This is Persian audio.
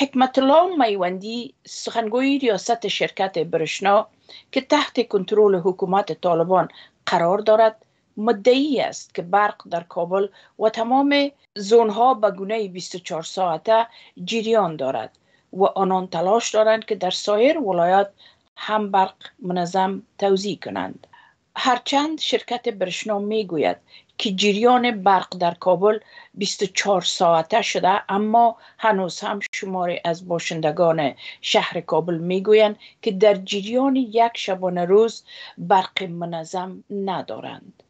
حکمت الله میوندی سخنگوی ریاست شرکت برشنا که تحت کنترل حکومت طالبان قرار دارد مدعی است که برق در کابل و تمام زونها به گونه 24 ساعته جریان دارد و آنان تلاش دارند که در سایر ولایات هم برق منظم توضیح کنند هرچند شرکت برشنا میگوید که جریان برق در کابل 24 ساعته شده اما هنوز هم شماری از باشندگان شهر کابل میگویند که در جریان یک شبانه روز برق منظم ندارند